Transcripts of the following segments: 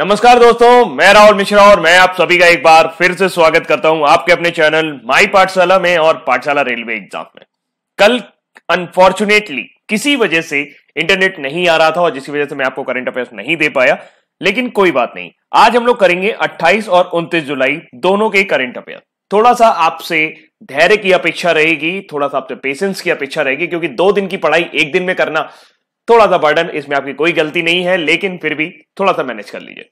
नमस्कार दोस्तों मैं राहुल मिश्रा और मैं आप सभी का एक बार फिर से स्वागत करता हूं आपके अपने चैनल माई पाठशाला में और पाठशाला रेलवे एग्जाम में कल अनफॉर्चुनेटली किसी वजह से इंटरनेट नहीं आ रहा था और जिसकी वजह से मैं आपको करंट अफेयर्स नहीं दे पाया लेकिन कोई बात नहीं आज हम लोग करेंगे 28 और 29 जुलाई दोनों के करंट अफेयर थोड़ा सा आपसे धैर्य की अपेक्षा रहेगी थोड़ा सा आपसे पेशेंस की अपेक्षा रहेगी क्योंकि दो दिन की पढ़ाई एक दिन में करना थोड़ा सा बर्डन इसमें आपकी कोई गलती नहीं है लेकिन फिर भी थोड़ा सा मैनेज कर लीजिए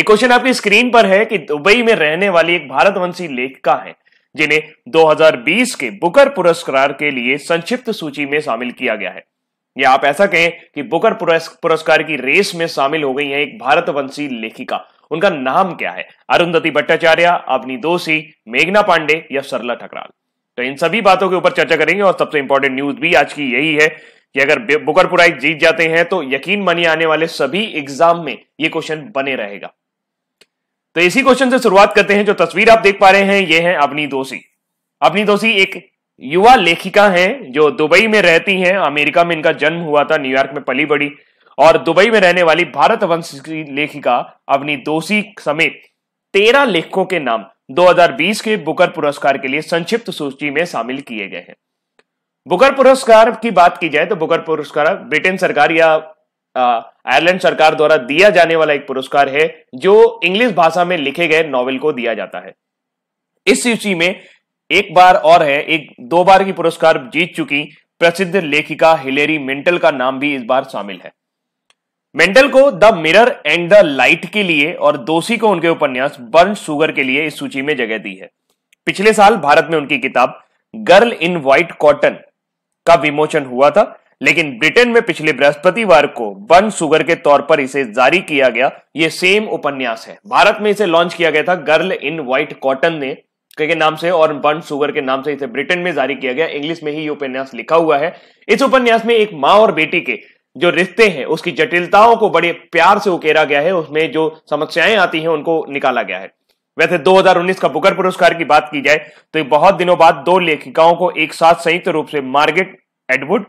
एक क्वेश्चन आपकी स्क्रीन पर है कि दुबई में रहने वाली एक भारतवंशी लेखिका है जिन्हें 2020 के बुकर पुरस्कार के लिए संक्षिप्त सूची में शामिल किया गया है या आप ऐसा कहें कि बुकर पुरस्कार की रेस में शामिल हो गई है एक भारतवंशी लेखिका उनका नाम क्या है अरुंधति भट्टाचार्य अपनी दोषी मेघना पांडे या सरला ठकराल तो इन सभी बातों के ऊपर चर्चा करेंगे और सबसे इंपॉर्टेंट न्यूज भी आज की यही है कि अगर बुकर प्राइज जीत जाते हैं तो यकीन मनी आने वाले सभी एग्जाम में यह क्वेश्चन बने रहेगा तो इसी क्वेश्चन से शुरुआत करते हैं जो तस्वीर आप देख पा रहे हैं यह है अपनी दोषी अपनी दोषी एक युवा लेखिका हैं जो दुबई में रहती हैं अमेरिका में इनका जन्म हुआ था न्यूयॉर्क में पली बड़ी और दुबई में रहने वाली भारत वंश की लेखिका अपनी दोषी समेत तेरह लेखकों के नाम 2020 के बुकर पुरस्कार के लिए संक्षिप्त सूची में शामिल किए गए हैं बुकर पुरस्कार की बात की जाए तो बुकर पुरस्कार ब्रिटेन सरकार या आयरलैंड सरकार द्वारा दिया जाने वाला एक पुरस्कार है जो इंग्लिश भाषा में लिखे गए नॉवेल को दिया जाता है इस सूची में एक बार और है एक दो बार की पुरस्कार जीत चुकी प्रसिद्ध लेखिका हिलेरी मेंटल का नाम भी इस बार शामिल है मेंटल को the mirror and the light के लिए और दोषी को उनके उपन्यास बर्न शुगर के लिए इस सूची में जगह दी है पिछले साल भारत में उनकी किताब गर्ल इन व्हाइट कॉटन का विमोचन हुआ था लेकिन ब्रिटेन में पिछले बृहस्पतिवार को वन सुगर के तौर पर इसे जारी किया गया ये सेम उपन्यास है भारत में इसे लॉन्च किया गया था गर्ल इन व्हाइट कॉटन ने के नाम से और बन सुगर के नाम से इसे ब्रिटेन में जारी किया गया इंग्लिश में ही ये उपन्यास लिखा हुआ है इस उपन्यास में एक माँ और बेटी के जो रिश्ते हैं उसकी जटिलताओं को बड़े प्यार से उकेरा गया है उसमें जो समस्याएं आती हैं उनको निकाला गया है वैसे 2019 का बुकर पुरस्कार की बात की जाए तो बहुत दिनों बाद दो लेखिकाओं को एक साथ संयुक्त रूप से मार्गेट एडवुड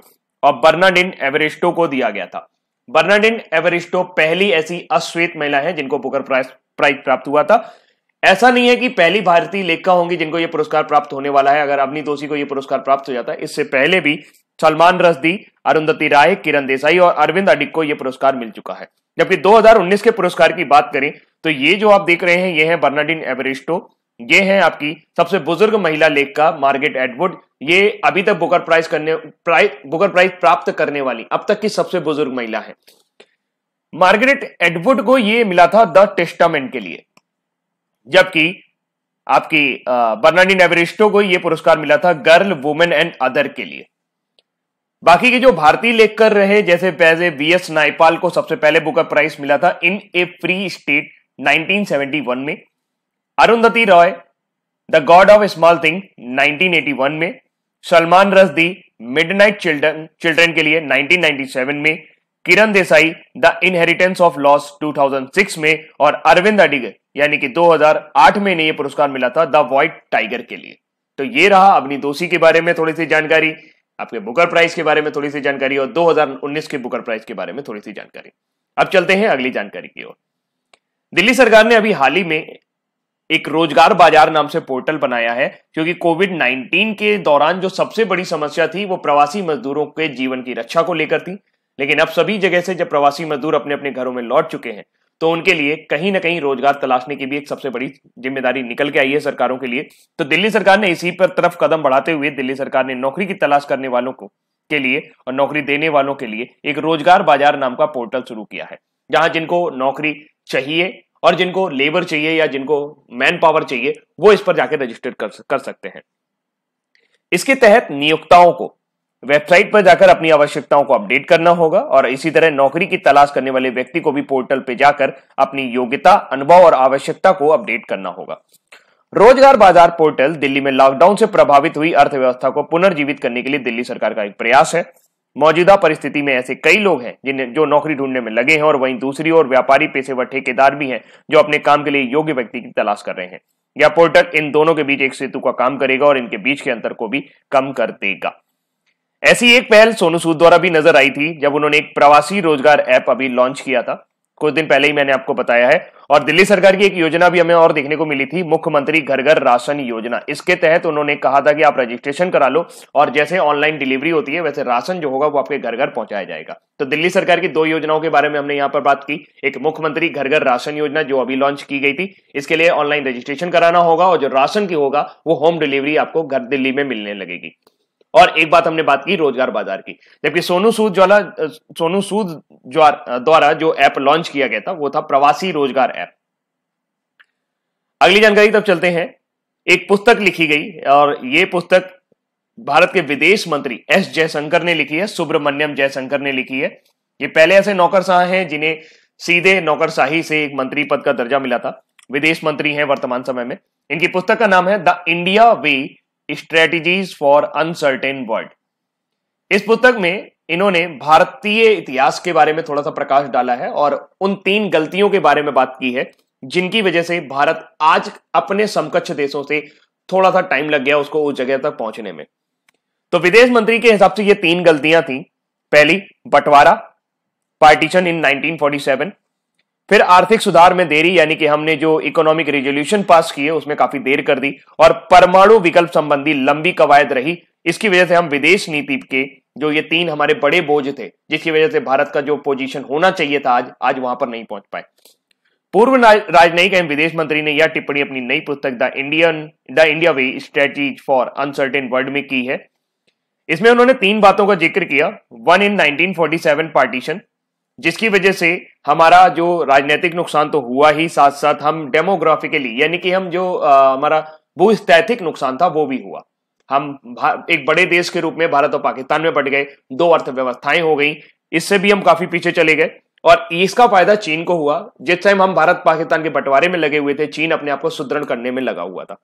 और बर्नाडिन एवरिस्टो को दिया गया था बर्नाडिन एवरिस्टो पहली ऐसी अश्वेत महिला है जिनको बुकर प्राइज प्राप्त हुआ था ऐसा नहीं है कि पहली भारतीय लेखिका होंगी जिनको यह पुरस्कार प्राप्त होने वाला है अगर अवनी दोषी को यह पुरस्कार प्राप्त हो जाता है इससे पहले भी सलमान रसदी अरुंधति राय किरण देसाई और अरविंद अडिक को यह पुरस्कार मिल चुका है जबकि 2019 के पुरस्कार की बात करें तो ये जो आप देख रहे हैं ये है बर्नाडिन एवरिस्टो ये है आपकी सबसे बुजुर्ग महिला लेख का मार्गेट एडवुड ये अभी तक बुकर प्राइज करने प्राइज बुकर प्राइज प्राप्त करने वाली अब तक की सबसे बुजुर्ग महिला है मार्गरेट एडवुड को यह मिला था द टेस्टामेंट के लिए जबकि आपकी बर्नाडी एवरिस्टो को यह पुरस्कार मिला था गर्ल वुमेन एंड अदर के लिए बाकी के जो भारतीय लेखकर रहे जैसे पैसे वी एस नाइपाल को सबसे पहले बुकर प्राइज मिला था इन ए फ्री स्टेट 1971 में Arundhati Roy the god of small thing 1981 में Salman Rushdie midnight children children के लिए 1997 में Kiran Desai the inheritance of loss 2006 में और अरविंद अडिग यानी कि 2008 में इन्हें यह पुरस्कार मिला था द वाइट टाइगर के लिए तो ये रहा अपनी दोषी के बारे में थोड़ी सी जानकारी आपके बुकर प्राइस के बारे में थोड़ी सी जानकारी और 2019 के बुकर प्राइस के बारे में थोड़ी सी जानकारी अब चलते हैं अगली जानकारी की ओर दिल्ली सरकार ने अभी हाल ही में एक रोजगार बाजार नाम से पोर्टल बनाया है क्योंकि कोविड 19 के दौरान जो सबसे बड़ी समस्या थी वो प्रवासी मजदूरों के जीवन की रक्षा को लेकर थी लेकिन अब सभी जगह से जब प्रवासी मजदूर अपने अपने घरों में लौट चुके हैं तो उनके लिए कहीं ना कहीं रोजगार तलाशने की भी एक सबसे बड़ी जिम्मेदारी निकल के आई है सरकारों के लिए तो दिल्ली सरकार ने इसी पर तरफ कदम बढ़ाते हुए दिल्ली सरकार ने नौकरी की तलाश करने वालों को के लिए और नौकरी देने वालों के लिए एक रोजगार बाजार नाम का पोर्टल शुरू किया है जहां जिनको नौकरी चाहिए और जिनको लेबर चाहिए या जिनको मैन पावर चाहिए वो इस पर जाकर रजिस्टर कर, कर सकते हैं इसके तहत नियोक्ताओं को वेबसाइट पर जाकर अपनी आवश्यकताओं को अपडेट करना होगा और इसी तरह नौकरी की तलाश करने वाले व्यक्ति को भी पोर्टल पर जाकर अपनी योग्यता अनुभव और आवश्यकता को अपडेट करना होगा रोजगार बाजार पोर्टल दिल्ली में लॉकडाउन से प्रभावित हुई अर्थव्यवस्था को पुनर्जीवित करने के लिए दिल्ली सरकार का एक प्रयास है मौजूदा परिस्थिति में ऐसे कई लोग हैं जिन्हें जो नौकरी ढूंढने में लगे हैं और वहीं दूसरी ओर व्यापारी पेशेवर ठेकेदार भी हैं जो अपने काम के लिए योग्य व्यक्ति की तलाश कर रहे हैं यह पोर्टल इन दोनों के बीच एक सेतु का काम करेगा और इनके बीच के अंतर को भी कम कर देगा ऐसी एक पहल सोनू सूद द्वारा भी नजर आई थी जब उन्होंने एक प्रवासी रोजगार ऐप अभी लॉन्च किया था कुछ दिन पहले ही मैंने आपको बताया है और दिल्ली सरकार की एक योजना भी हमें और देखने को मिली थी मुख्यमंत्री घर घर राशन योजना इसके तहत उन्होंने कहा था कि आप रजिस्ट्रेशन करा लो और जैसे ऑनलाइन डिलीवरी होती है वैसे राशन जो होगा वो आपके घर घर पहुंचाया जाएगा तो दिल्ली सरकार की दो योजनाओं के बारे में हमने यहाँ पर बात की एक मुख्यमंत्री घर घर राशन योजना जो अभी लॉन्च की गई थी इसके लिए ऑनलाइन रजिस्ट्रेशन कराना होगा और जो राशन की होगा वो होम डिलीवरी आपको घर दिल्ली में मिलने लगेगी और एक बात हमने बात की रोजगार बाजार की जबकि सोनू सूद ज्वाला सोनू सूद द्वारा जो ऐप लॉन्च किया गया था वो था प्रवासी रोजगार ऐप अगली जानकारी तब चलते हैं एक पुस्तक लिखी गई और ये पुस्तक भारत के विदेश मंत्री एस जयशंकर ने लिखी है सुब्रमण्यम जयशंकर ने लिखी है ये पहले ऐसे नौकरशाह हैं जिन्हें सीधे नौकरशाही से एक मंत्री पद का दर्जा मिला था विदेश मंत्री हैं वर्तमान समय में इनकी पुस्तक का नाम है the India way strategies for uncertain world इस पुस्तक में इन्होंने भारतीय इतिहास के बारे में थोड़ा सा प्रकाश डाला है और उन तीन गलतियों के बारे में बात की है जिनकी वजह से भारत आज अपने समकक्ष देशों से थोड़ा सा टाइम लग गया उसको उस जगह तक पहुंचने में तो विदेश मंत्री के हिसाब से ये तीन गलतियां थी पहली बंटवारा पार्टीशन इन 1947 फिर आर्थिक सुधार में देरी यानी कि हमने जो इकोनॉमिक रेजोल्यूशन पास किए उसमें काफी देर कर दी और परमाणु विकल्प संबंधी लंबी कवायद रही इसकी वजह से हम विदेश नीति के जो ये तीन हमारे बड़े बोझ थे जिसकी वजह से भारत का जो पोजीशन होना चाहिए था आज आज वहां पर नहीं पहुंच पाए पूर्व राजनयिक एवं विदेश मंत्री ने यह टिप्पणी अपनी नई पुस्तक the Indian the India way strategy for uncertain world में की है इसमें उन्होंने तीन बातों का जिक्र किया वन इन 1947 पार्टीशन जिसकी वजह से हमारा जो राजनीतिक नुकसान तो हुआ ही साथ साथ हम डेमोग्राफिकली यानी कि हम जो आ, हमारा भूस्तैथिक नुकसान था वो भी हुआ हम एक बड़े देश के रूप में भारत और पाकिस्तान में बट गए दो अर्थव्यवस्थाएं हो गई इससे भी हम काफी पीछे चले गए और इसका फायदा चीन को हुआ जिस टाइम हम भारत पाकिस्तान के बंटवारे में लगे हुए थे चीन अपने आप को सुदृढ़ करने में लगा हुआ था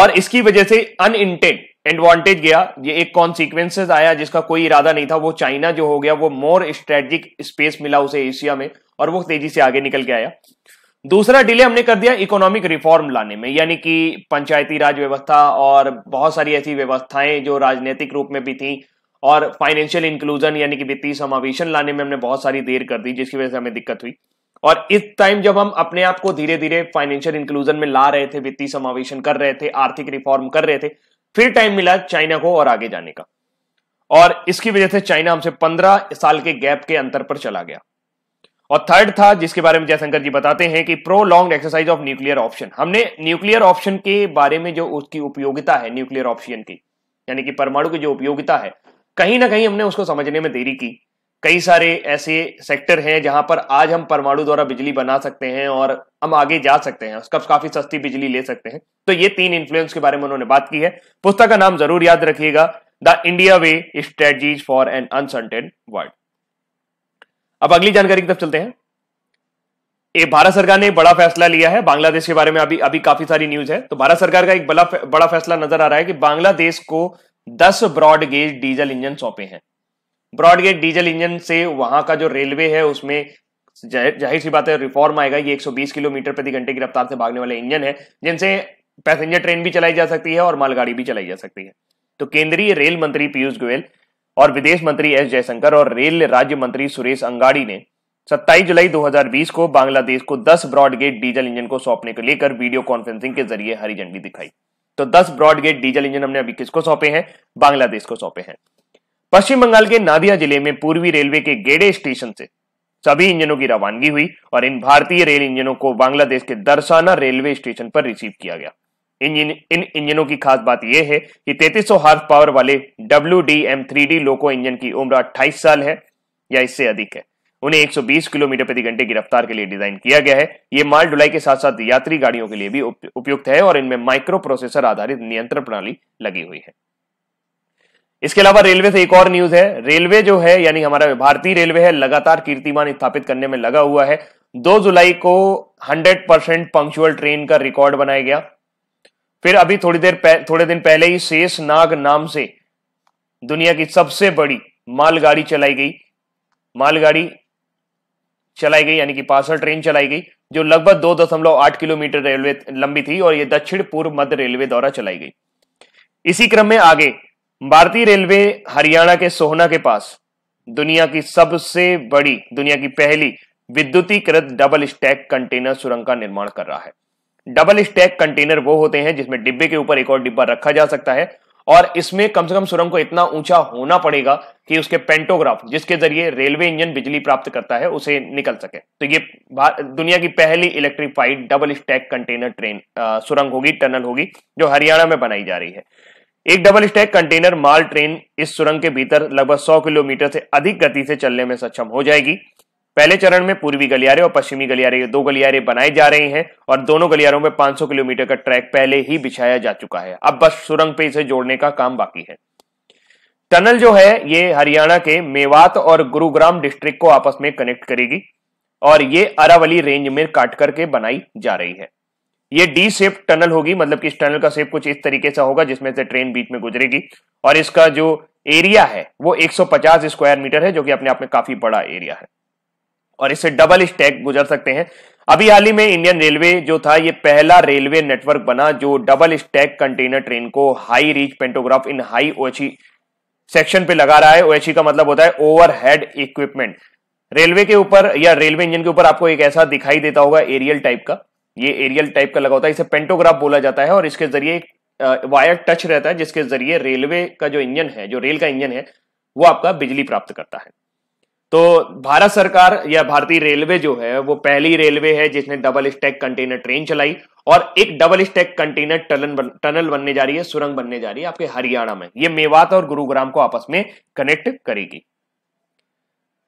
और इसकी वजह से अनइंटेड एडवांटेज गया ये एक कॉन्सिक्वेंसेज आया जिसका कोई इरादा नहीं था वो चाइना जो हो गया वो मोर स्ट्रेटेजिक स्पेस मिला उसे एशिया में और वो तेजी से आगे निकल के आया दूसरा डिले हमने कर दिया इकोनॉमिक रिफॉर्म लाने में यानी कि पंचायती राज व्यवस्था और बहुत सारी ऐसी व्यवस्थाएं जो राजनीतिक रूप में भी थी और फाइनेंशियल इंक्लूजन यानी कि वित्तीय समावेशन लाने में हमने बहुत सारी देर कर दी जिसकी वजह से हमें दिक्कत हुई और इस टाइम जब हम अपने आप को धीरे धीरे फाइनेंशियल इंक्लूजन में ला रहे थे वित्तीय समावेशन कर रहे थे आर्थिक रिफॉर्म कर रहे थे फिर टाइम मिला चाइना को और आगे जाने का और इसकी वजह से चाइना हमसे पंद्रह साल के गैप के अंतर पर चला गया और थर्ड था जिसके बारे में जयशंकर जी बताते हैं कि prolong exercise of nuclear option हमने न्यूक्लियर ऑप्शन के बारे में जो उसकी उपयोगिता है न्यूक्लियर ऑप्शन की यानी कि परमाणु की जो उपयोगिता है कहीं ना कहीं हमने उसको समझने में देरी की कई सारे ऐसे सेक्टर हैं जहां पर आज हम परमाणु द्वारा बिजली बना सकते हैं और हम आगे जा सकते हैं उसका काफी सस्ती बिजली ले सकते हैं तो ये तीन इन्फ्लुएंस के बारे में उन्होंने बात की है पुस्तक का नाम जरूर याद रखिएगा the India way strategies for an uncertain world अब अगली जानकारी की तरफ चलते हैं ये भारत सरकार ने बड़ा फैसला लिया है बांग्लादेश के बारे में अभी अभी काफी सारी न्यूज है तो भारत सरकार का एक बड़ा बड़ा फैसला नजर आ रहा है कि बांग्लादेश को दस ब्रॉडगेज डीजल इंजन सौंपे हैं ब्रॉडगेट डीजल इंजन से वहां का जो रेलवे है उसमें जाहिर सी बात है रिफॉर्म आएगा ये 120 किलोमीटर प्रति घंटे की रफ्तार से भागने वाले इंजन है जिनसे पैसेंजर ट्रेन भी चलाई जा सकती है और मालगाड़ी भी चलाई जा सकती है तो केंद्रीय रेल मंत्री पीयूष गोयल और विदेश मंत्री एस जयशंकर और रेल राज्य मंत्री सुरेश अंगाड़ी ने 27 जुलाई 2020 को बांग्लादेश को 10 ब्रॉडगेट डीजल इंजन को सौंपने को लेकर वीडियो कॉन्फ्रेंसिंग के जरिए हरी झंडी दिखाई तो 10 ब्रॉडगेट डीजल इंजन हमने अभी किसको सौंपे हैं बांग्लादेश को सौंपे हैं पश्चिम बंगाल के नादिया जिले में पूर्वी रेलवे के गेडे स्टेशन से सभी इंजनों की रवानगी हुई और इन भारतीय रेल इंजनों को बांग्लादेश के दरसाना रेलवे स्टेशन पर रिसीव किया गया इन इंजनों की खास बात यह है कि 3300 हार्स पावर वाले W D M three D loco engine की उम्र अट्ठाईस साल है या इससे अधिक है उन्हें 120 किलोमीटर प्रति घंटे की रफ्तार के लिए डिजाइन किया गया है ये माल ढुलाई के साथ साथ यात्री गाड़ियों के लिए भी उपयुक्त है और इनमें माइक्रो प्रोसेसर आधारित नियंत्रण प्रणाली लगी हुई है इसके अलावा रेलवे से एक और न्यूज है रेलवे जो है यानी हमारा भारतीय रेलवे है लगातार कीर्तिमान स्थापित करने में लगा हुआ है दो जुलाई को 100 परसेंट पंक्चुअल ट्रेन का रिकॉर्ड बनाया गया फिर अभी थोड़ी देर थोड़े दिन पहले ही शेष नाग नाम से दुनिया की सबसे बड़ी मालगाड़ी चलाई गई मालगाड़ी चलाई गई यानी कि पार्सल ट्रेन चलाई गई जो लगभग दो दशमलव आठ किलोमीटर रेलवे लंबी थी और ये दक्षिण पूर्व मध्य रेलवे द्वारा चलाई गई इसी क्रम में आगे भारतीय रेलवे हरियाणा के सोहना के पास दुनिया की सबसे बड़ी दुनिया की पहली विद्युतीकृत डबल स्टैक कंटेनर सुरंग का निर्माण कर रहा है डबल स्टैक कंटेनर वो होते हैं जिसमें डिब्बे के ऊपर एक और डिब्बा रखा जा सकता है और इसमें कम से कम सुरंग को इतना ऊंचा होना पड़ेगा कि उसके पेंटोग्राफ जिसके जरिए रेलवे इंजन बिजली प्राप्त करता है उसे निकल सके तो ये दुनिया की पहली electrified double stack container train सुरंग होगी टनल होगी जो हरियाणा में बनाई जा रही है एक डबल स्टैक कंटेनर माल ट्रेन इस सुरंग के भीतर लगभग 100 किलोमीटर से अधिक गति से चलने में सक्षम हो जाएगी पहले चरण में पूर्वी गलियारे और पश्चिमी गलियारे दो गलियारे बनाए जा रहे हैं और दोनों गलियारों में 500 किलोमीटर का ट्रैक पहले ही बिछाया जा चुका है अब बस सुरंग पे इसे जोड़ने का काम बाकी है टनल जो है ये हरियाणा के मेवात और गुरुग्राम डिस्ट्रिक्ट को आपस में कनेक्ट करेगी और ये अरावली रेंज में काट करके बनाई जा रही है ये डी सेफ टनल होगी मतलब कि इस टनल का सेप कुछ इस तरीके से होगा जिसमें से ट्रेन बीच में गुजरेगी और इसका जो एरिया है वो 150 स्क्वायर मीटर है जो कि अपने आप में काफी बड़ा एरिया है और इससे डबल स्टैक गुजर सकते हैं अभी हाल ही में इंडियन रेलवे जो था ये पहला रेलवे नेटवर्क बना जो डबल स्टैक कंटेनर ट्रेन को high reach pantograph in high OHE section पे लगा रहा है ओएची e का मतलब होता है ओवरहेड इक्विपमेंट रेलवे के ऊपर या रेलवे इंजन के ऊपर आपको एक ऐसा दिखाई देता होगा एरियल टाइप का ये एरियल टाइप का लगा होता है इसे पेंटोग्राफ बोला जाता है और इसके जरिए वायर टच रहता है जिसके जरिए रेलवे का जो इंजन है जो रेल का इंजन है वो आपका बिजली प्राप्त करता है तो भारत सरकार या भारतीय रेलवे जो है वो पहली रेलवे है जिसने डबल स्टैक कंटेनर ट्रेन चलाई और एक डबल स्टैक कंटेनर टनल बन, टनल बनने जा रही है सुरंग बनने जा रही है आपके हरियाणा में ये मेवात और गुरुग्राम को आपस में कनेक्ट करेगी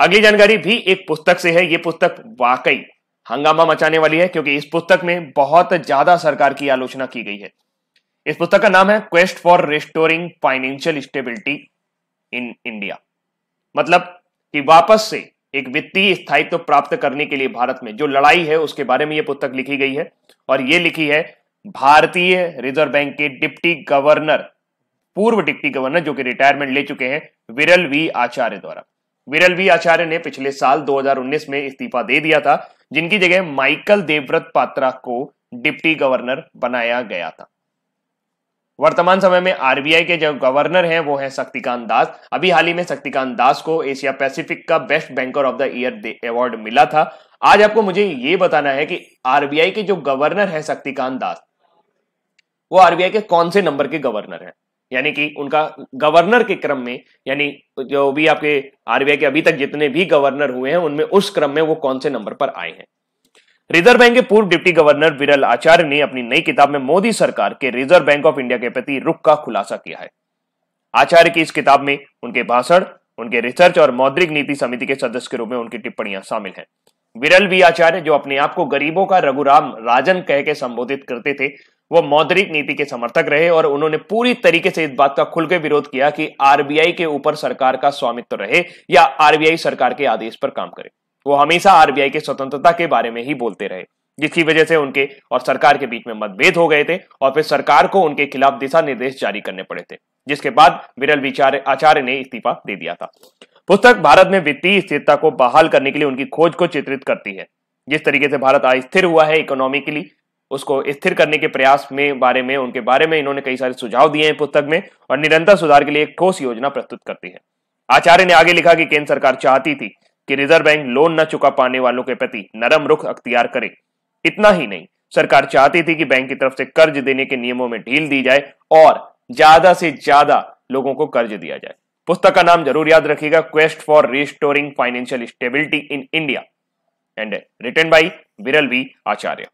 अगली जानकारी भी एक पुस्तक से है ये पुस्तक वाकई हंगामा मचाने वाली है क्योंकि इस पुस्तक में बहुत ज्यादा सरकार की आलोचना की गई है इस पुस्तक का नाम है quest for restoring financial stability in India मतलब कि वापस से एक वित्तीय स्थायित्व तो प्राप्त करने के लिए भारत में जो लड़ाई है उसके बारे में यह पुस्तक लिखी गई है और यह लिखी है भारतीय रिजर्व बैंक के डिप्टी गवर्नर पूर्व डिप्टी गवर्नर जो कि रिटायरमेंट ले चुके हैं विरल वी आचार्य द्वारा विरल वी आचार्य ने पिछले साल 2019 में इस्तीफा दे दिया था जिनकी जगह माइकल देवव्रत पात्रा को डिप्टी गवर्नर बनाया गया था वर्तमान समय में आरबीआई के जो गवर्नर हैं वो हैं शक्तिकांत दास अभी हाल ही में शक्तिकांत दास को एशिया पैसिफिक का best banker of the year award मिला था आज आपको मुझे ये बताना है कि आरबीआई के जो गवर्नर हैं शक्तिकांत दास वो आरबीआई के कौन से नंबर के गवर्नर हैं यानी कि उनका गवर्नर के क्रम में यानी जो भी आपके आरबीआई के अभी तक जितने भी गवर्नर हुए हैं उनमें उस क्रम में वो कौन से नंबर पर आए हैं रिजर्व बैंक के पूर्व डिप्टी गवर्नर विरल आचार्य ने अपनी नई किताब में मोदी सरकार के रिजर्व बैंक ऑफ इंडिया के प्रति रुख का खुलासा किया है आचार्य की इस किताब में उनके भाषण उनके रिसर्च और मौद्रिक नीति समिति के सदस्य के रूप में उनकी टिप्पणियां शामिल हैं विरल भी आचार्य जो अपने आप को गरीबों का रघुराम राजन कह के संबोधित करते थे वो मौद्रिक नीति के समर्थक रहे और उन्होंने पूरी तरीके से इस बात का खुलकर विरोध किया कि आरबीआई के ऊपर सरकार का स्वामित्व रहे या आरबीआई सरकार के आदेश पर काम करे वो हमेशा आरबीआई के स्वतंत्रता के बारे में ही बोलते रहे जिसकी वजह से उनके और सरकार के बीच में मतभेद हो गए थे और फिर सरकार को उनके खिलाफ दिशा निर्देश जारी करने पड़े थे जिसके बाद विरल विचार आचार्य ने इस्तीफा दे दिया था पुस्तक भारत में वित्तीय स्थिरता को बहाल करने के लिए उनकी खोज को चित्रित करती है जिस तरीके से भारत अस्थिर हुआ है इकोनॉमिकली उसको स्थिर करने के प्रयास में बारे में उनके बारे में इन्होंने कई सारे सुझाव दिए हैं पुस्तक में और निरंतर सुधार के लिए एक ठोस योजना प्रस्तुत करती है आचार्य ने आगे लिखा कि केंद्र सरकार चाहती थी कि रिजर्व बैंक लोन न चुका पाने वालों के प्रति नरम रुख अख्तियार करे इतना ही नहीं सरकार चाहती थी कि बैंक की तरफ से कर्ज देने के नियमों में ढील दी जाए और ज्यादा से ज्यादा लोगों को कर्ज दिया जाए पुस्तक का नाम जरूर याद रखिएगा quest for restoring financial stability in India and return by Viral V Acharya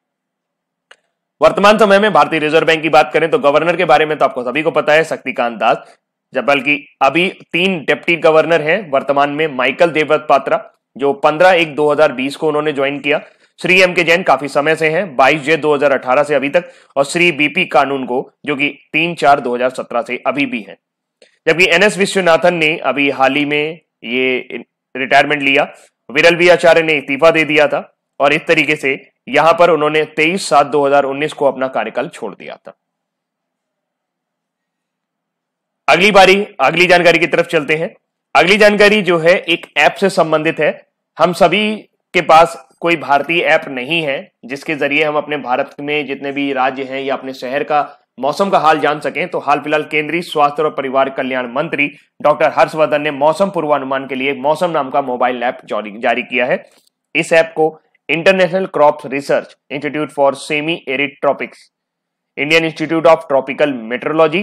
वर्तमान समय में भारतीय रिजर्व बैंक की बात करें तो गवर्नर के बारे में तो आपको सभी को पता है शक्तिकांत दास जब बल्कि अभी तीन डिप्टी गवर्नर हैं वर्तमान में माइकल देवत पात्रा जो 15 एक 2020 को उन्होंने ज्वाइन किया श्री एम के जैन काफी समय से हैं 22 जे 2018 से अभी तक और श्री बीपी कानून को जो कि तीन चार 2017 से अभी भी हैं जबकि एन विश्वनाथन ने अभी हाल ही में ये रिटायरमेंट लिया विरल वी आचार्य ने इस्तीफा दे दिया था और इस तरीके से यहां पर उन्होंने 23 सात 2019 को अपना कार्यकाल छोड़ दिया था अगली बारी अगली जानकारी की तरफ चलते हैं अगली जानकारी जो है एक ऐप से संबंधित है हम सभी के पास कोई भारतीय ऐप नहीं है जिसके जरिए हम अपने भारत में जितने भी राज्य हैं या अपने शहर का मौसम का हाल जान सकें तो हाल फिलहाल केंद्रीय स्वास्थ्य और परिवार कल्याण मंत्री डॉक्टर हर्षवर्धन ने मौसम पूर्वानुमान के लिए मौसम नाम का मोबाइल ऐप जारी किया है इस ऐप को International Crops Research Institute for Semi-Arid Tropics, Indian institute of tropical meteorology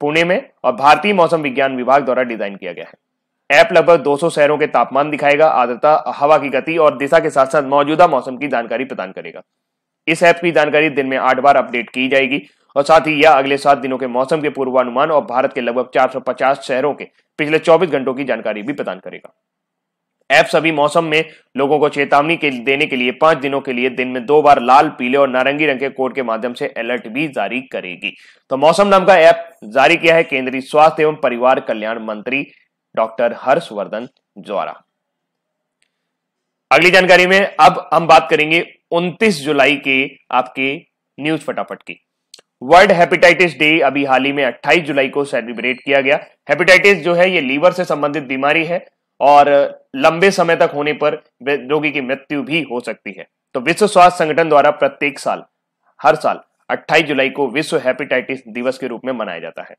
Pune में और भारतीय मौसम विज्ञान विभाग द्वारा डिजाइन किया गया है ऐप लगभग 200 शहरों के तापमान दिखाएगा आर्द्रता हवा की गति और दिशा के साथ साथ मौजूदा मौसम की जानकारी प्रदान करेगा इस ऐप की जानकारी दिन में आठ बार अपडेट की जाएगी और साथ ही यह अगले सात दिनों के मौसम के पूर्वानुमान और भारत के लगभग 450 शहरों के पिछले 24 घंटों की जानकारी भी प्रदान करेगा ऐप सभी मौसम में लोगों को चेतावनी के देने के लिए पांच दिनों के लिए दिन में दो बार लाल पीले और नारंगी रंग के कोड के माध्यम से अलर्ट भी जारी करेगी तो मौसम नाम का ऐप जारी किया है केंद्रीय स्वास्थ्य एवं परिवार कल्याण मंत्री डॉक्टर हर्षवर्धन द्वारा अगली जानकारी में अब हम बात करेंगे 29 जुलाई के आपके न्यूज फटाफट की वर्ल्ड हेपेटाइटिस डे अभी हाल ही में 28 जुलाई को सेलिब्रेट किया गया हेपेटाइटिस जो है ये लीवर से संबंधित बीमारी है और लंबे समय तक होने पर रोगी की मृत्यु भी हो सकती है तो विश्व स्वास्थ्य संगठन द्वारा प्रत्येक साल हर साल 28 जुलाई को विश्व हेपेटाइटिस दिवस के रूप में मनाया जाता है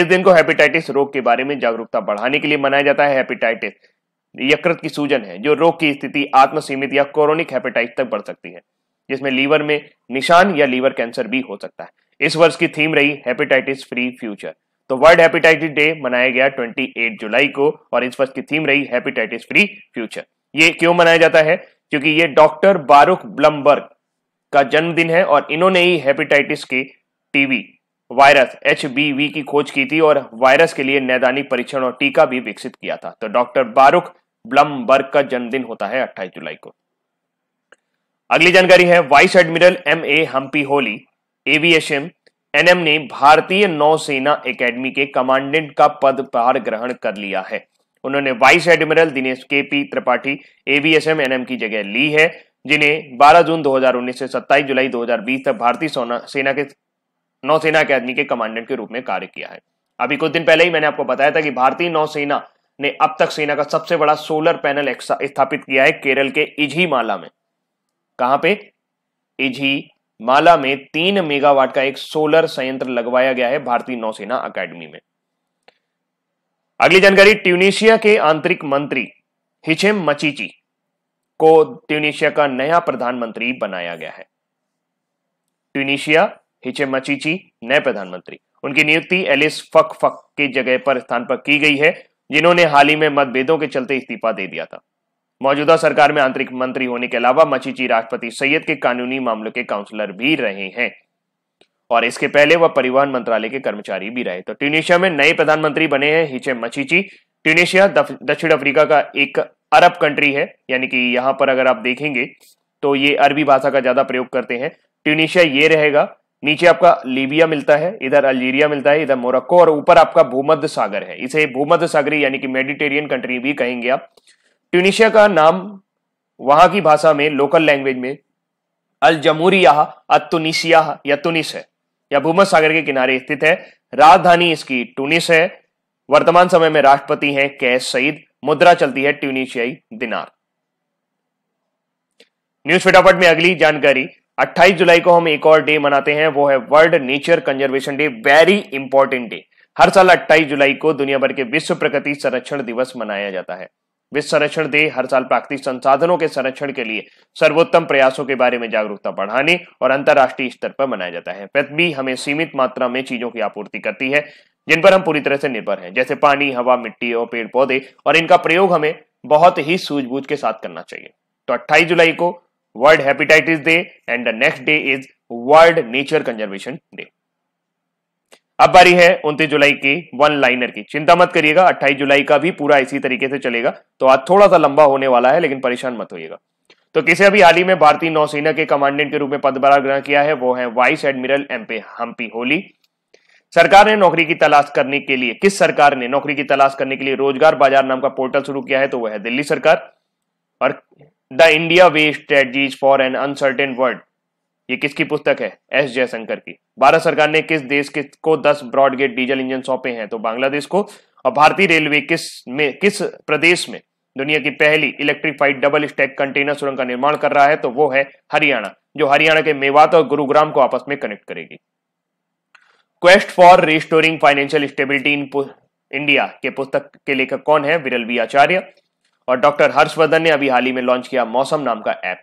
इस दिन को हेपेटाइटिस रोग के बारे में जागरूकता बढ़ाने के लिए मनाया जाता है हेपेटाइटिस यकृत की सूजन है जो रोग की स्थिति आत्मसीमित या कोरोनिक हेपेटाइटिस तक बढ़ सकती है जिसमें लीवर में निशान या लीवर कैंसर भी हो सकता है इस वर्ष की थीम रही हेपेटाइटिस फ्री फ्यूचर तो वर्ल्ड हेपेटाइटिस डे मनाया गया 28 जुलाई को और इस वर्ष की थीम रही हेपेटाइटिस फ्री फ्यूचर ये क्यों मनाया जाता है क्योंकि ये डॉक्टर बारुख ब्लमबर्ग का जन्मदिन है और इन्होंने ही हेपेटाइटिस के टीवी वायरस एच की खोज की थी और वायरस के लिए नैदानिक परीक्षण और टीका भी विकसित किया था तो डॉक्टर बारूक ब्लमबर्ग का जन्मदिन होता है 28 जुलाई को अगली जानकारी है vice admiral M A Hampiholi aviation N M भारतीय नौसेना एकेडमी के कमांडेंट का पद भार ग्रहण कर लिया है उन्होंने वाइस एडमिरल दिनेश के पी त्रिपाठी एवीएसएम एनएम की जगह ली है जिन्हें 12 जून 2019 से 27 जुलाई 2020 तक भारतीय सेना के नौसेना अकेदमी के कमांडेंट के रूप में कार्य किया है अभी कुछ दिन पहले ही मैंने आपको बताया था कि भारतीय नौसेना ने अब तक सेना का सबसे बड़ा सोलर पैनल स्थापित किया है केरल के इझीमाला में कहां पे इझी माला में तीन मेगावाट का एक सोलर संयंत्र लगवाया गया है भारतीय नौसेना अकेडमी में अगली जानकारी ट्यूनिशिया के आंतरिक मंत्री हिचेम मचीची को ट्यूनिशिया का नया प्रधानमंत्री बनाया गया है ट्यूनिशिया हिचेम मचीची नए प्रधानमंत्री उनकी नियुक्ति एलिस फक फक की जगह पर स्थान पर की गई है जिन्होंने हाल ही में मतभेदों के चलते इस्तीफा दे दिया था मौजूदा सरकार में आंतरिक मंत्री होने के अलावा मचीची राष्ट्रपति सैयद के कानूनी मामलों के काउंसलर भी रहे हैं और इसके पहले वह परिवहन मंत्रालय के कर्मचारी भी रहे तो ट्यूनिशिया में नए प्रधानमंत्री बने हैं हिचे मचीची ट्यूनिशिया दक्षिण अफ्रीका का एक अरब कंट्री है यानी कि यहां पर अगर आप देखेंगे तो ये अरबी भाषा का ज्यादा प्रयोग करते हैं ट्यूनिशिया ये रहेगा नीचे आपका लीबिया मिलता है इधर अल्जीरिया मिलता है इधर मोरक्को और ऊपर आपका भूमध्य सागर है इसे भूमध्य सागरी यानी कि मेडिटेरियन कंट्री भी कहेंगे आप ट्यूनिशिया का नाम वहां की भाषा में लोकल लैंग्वेज में अल जमूरिया अतुनिशिया या तुनिस है या भूमध सागर के किनारे स्थित है राजधानी इसकी टूनिस है वर्तमान समय में राष्ट्रपति हैं कैस सईद मुद्रा चलती है ट्यूनिशियाई दिनार न्यूज फटाफट में अगली जानकारी 28 जुलाई को हम एक और डे मनाते हैं वो है world nature conservation day very important day हर साल 28 जुलाई को दुनिया भर के विश्व प्रकृति संरक्षण दिवस मनाया जाता है विश्व संरक्षण दे हर साल प्राकृतिक संसाधनों के संरक्षण के लिए सर्वोत्तम प्रयासों के बारे में जागरूकता बढ़ाने और अंतर्राष्ट्रीय स्तर पर मनाया जाता है पृथ्वी हमें सीमित मात्रा में चीजों की आपूर्ति करती है जिन पर हम पूरी तरह से निर्भर हैं जैसे पानी हवा मिट्टी और पेड़ पौधे और इनका प्रयोग हमें बहुत ही सूझबूझ के साथ करना चाहिए तो अट्ठाईस जुलाई को world hepatitis day and the next day is world nature conservation day अब बारी है उनतीस जुलाई की वन लाइनर की चिंता मत करिएगा 28 जुलाई का भी पूरा इसी तरीके से चलेगा तो आज थोड़ा सा लंबा होने वाला है लेकिन परेशान मत होइएगा तो किसे अभी हाल ही में भारतीय नौसेना के कमांडेंट के रूप में पदभार ग्रहण किया है वो है वाइस एडमिरल एम पे हम्पी होली सरकार ने नौकरी की तलाश करने के लिए किस सरकार ने नौकरी की तलाश करने के लिए रोजगार बाजार नाम का पोर्टल शुरू किया है तो वह है दिल्ली सरकार और the India way strategies for an uncertain world ये किसकी पुस्तक है एस जयशंकर की भारत सरकार ने किस देश के को 10 ब्रॉडगेट डीजल इंजन सौंपे हैं तो बांग्लादेश को और भारतीय रेलवे किस में किस प्रदेश में दुनिया की पहली इलेक्ट्रीफाइड डबल स्टैक कंटेनर सुरंग का निर्माण कर रहा है तो वो है हरियाणा जो हरियाणा के मेवात और गुरुग्राम को आपस में कनेक्ट करेगी quest for restoring financial stability in India के पुस्तक के लेखक कौन है विरल वी आचार्य और डॉक्टर हर्षवर्धन ने अभी हाल ही में लॉन्च किया मौसम नाम का ऐप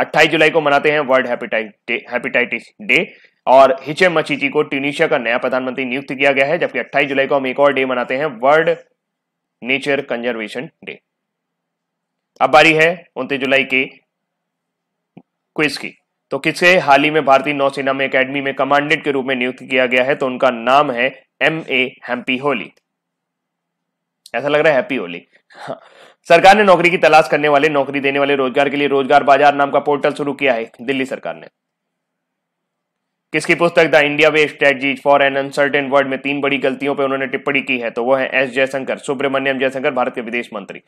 28 जुलाई को मनाते हैं वर्ल्ड हेपेटाइटिस डे और हिचे मचीची को ट्यूनिशिया का नया प्रधानमंत्री नियुक्त किया गया है जबकि 28 जुलाई को हम एक और डे मनाते हैं वर्ल्ड नेचर कंजर्वेशन डे अब बारी है उनतीस जुलाई के क्विज की तो किसे हाल ही में भारतीय नौसेना में अकेडमी में कमांडेंट के रूप में नियुक्त किया गया है तो उनका नाम है एम ए हैम्पी होली ऐसा लग रहा है हैप्पी होली हाँ। सरकार ने नौकरी की तलाश करने वाले नौकरी देने वाले रोजगार के लिए रोजगार बाजार नाम का पोर्टल शुरू किया है दिल्ली सरकार ने किसकी पुस्तक the India way strategy for an uncertain world में तीन बड़ी गलतियों पर उन्होंने टिप्पणी की है तो वो है एस जयशंकर सुब्रमण्यम जयशंकर भारत के विदेश मंत्री